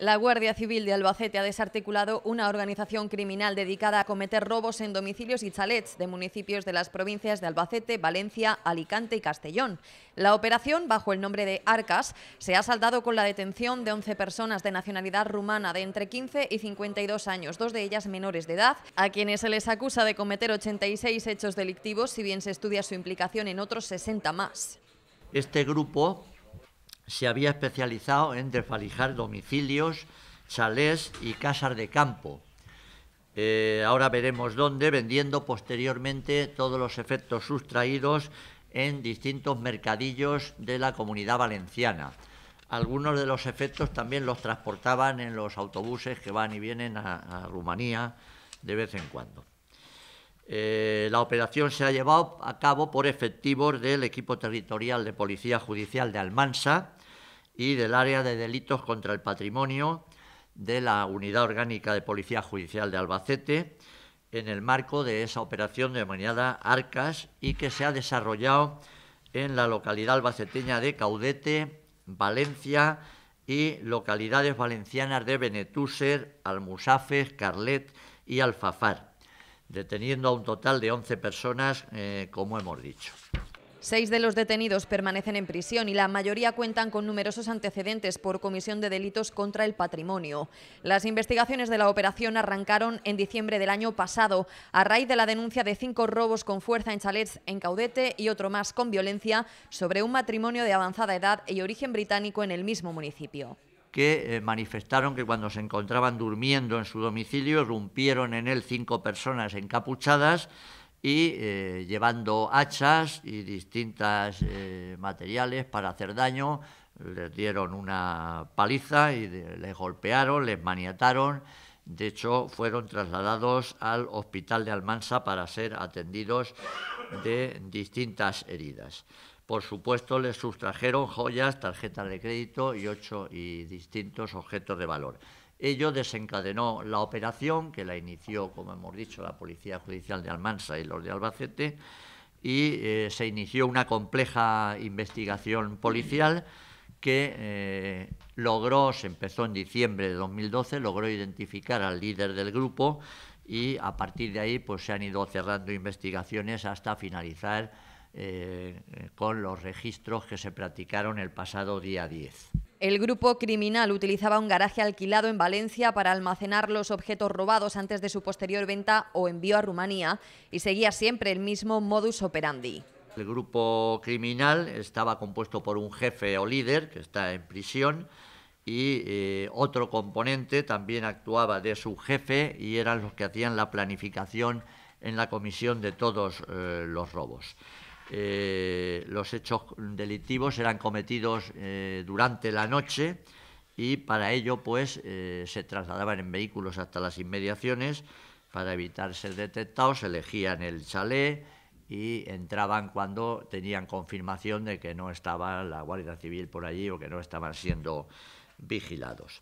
La Guardia Civil de Albacete ha desarticulado una organización criminal dedicada a cometer robos en domicilios y chalets de municipios de las provincias de Albacete, Valencia, Alicante y Castellón. La operación, bajo el nombre de Arcas, se ha saldado con la detención de 11 personas de nacionalidad rumana de entre 15 y 52 años, dos de ellas menores de edad, a quienes se les acusa de cometer 86 hechos delictivos, si bien se estudia su implicación en otros 60 más. Este grupo se había especializado en desvalijar domicilios, chalés y casas de campo. Eh, ahora veremos dónde, vendiendo posteriormente todos los efectos sustraídos en distintos mercadillos de la comunidad valenciana. Algunos de los efectos también los transportaban en los autobuses que van y vienen a Rumanía de vez en cuando. Eh, la operación se ha llevado a cabo por efectivos del equipo territorial de Policía Judicial de Almansa y del área de delitos contra el patrimonio de la Unidad Orgánica de Policía Judicial de Albacete en el marco de esa operación denominada Arcas y que se ha desarrollado en la localidad albaceteña de Caudete, Valencia y localidades valencianas de Benetúser, Almusafes, Carlet y Alfafar deteniendo a un total de 11 personas, eh, como hemos dicho. Seis de los detenidos permanecen en prisión y la mayoría cuentan con numerosos antecedentes por comisión de delitos contra el patrimonio. Las investigaciones de la operación arrancaron en diciembre del año pasado a raíz de la denuncia de cinco robos con fuerza en chalets en Caudete y otro más con violencia sobre un matrimonio de avanzada edad y origen británico en el mismo municipio que eh, manifestaron que cuando se encontraban durmiendo en su domicilio rompieron en él cinco personas encapuchadas y eh, llevando hachas y distintos eh, materiales para hacer daño. Les dieron una paliza y les golpearon, les maniataron. De hecho, fueron trasladados al hospital de Almansa para ser atendidos de distintas heridas. Por supuesto, le sustrajeron joyas, tarjetas de crédito y ocho y distintos objetos de valor. Ello desencadenó la operación que la inició, como hemos dicho, la Policía Judicial de Almansa y los de Albacete, y eh, se inició una compleja investigación policial que eh, logró, se empezó en diciembre de 2012, logró identificar al líder del grupo y a partir de ahí pues, se han ido cerrando investigaciones hasta finalizar eh, con los registros que se practicaron el pasado día 10. El grupo criminal utilizaba un garaje alquilado en Valencia para almacenar los objetos robados antes de su posterior venta o envío a Rumanía y seguía siempre el mismo modus operandi. El grupo criminal estaba compuesto por un jefe o líder que está en prisión y eh, otro componente también actuaba de su jefe y eran los que hacían la planificación en la comisión de todos eh, los robos. Eh, los hechos delictivos eran cometidos eh, durante la noche y para ello pues eh, se trasladaban en vehículos hasta las inmediaciones para evitar ser detectados, elegían el chalet y entraban cuando tenían confirmación de que no estaba la Guardia Civil por allí o que no estaban siendo vigilados.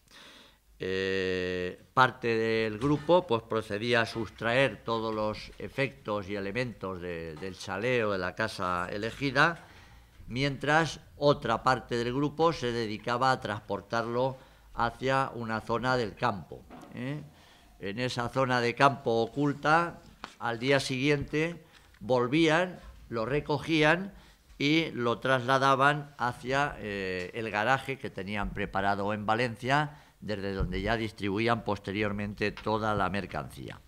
Eh, parte del grupo pues procedía a sustraer todos los efectos y elementos del chaleo de la casa elegida, mientras otra parte del grupo se dedicaba a transportarlo hacia una zona del campo. ¿eh? En esa zona de campo oculta, al día siguiente volvían, lo recogían y lo trasladaban hacia eh, el garaje que tenían preparado en Valencia desde donde ya distribuían posteriormente toda la mercancía.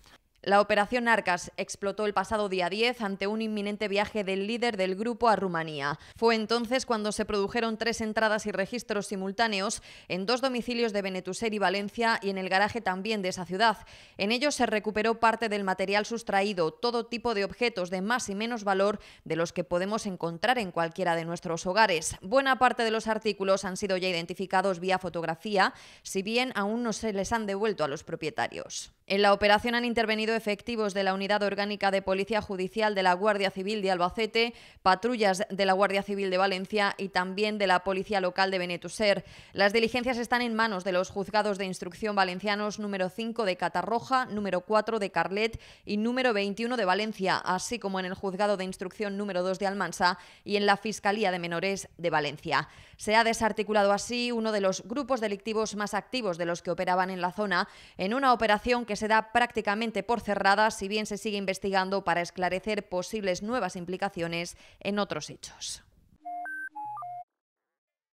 La operación Arcas explotó el pasado día 10 ante un inminente viaje del líder del grupo a Rumanía. Fue entonces cuando se produjeron tres entradas y registros simultáneos en dos domicilios de Benetuser y Valencia y en el garaje también de esa ciudad. En ellos se recuperó parte del material sustraído, todo tipo de objetos de más y menos valor de los que podemos encontrar en cualquiera de nuestros hogares. Buena parte de los artículos han sido ya identificados vía fotografía, si bien aún no se les han devuelto a los propietarios. En la operación han intervenido efectivos de la Unidad Orgánica de Policía Judicial de la Guardia Civil de Albacete, patrullas de la Guardia Civil de Valencia y también de la Policía Local de Benetuser. Las diligencias están en manos de los juzgados de instrucción valencianos número 5 de Catarroja, número 4 de Carlet y número 21 de Valencia, así como en el juzgado de instrucción número 2 de Almansa y en la Fiscalía de Menores de Valencia. Se ha desarticulado así uno de los grupos delictivos más activos de los que operaban en la zona en una operación que se da prácticamente por cerrada, si bien se sigue investigando para esclarecer posibles nuevas implicaciones en otros hechos.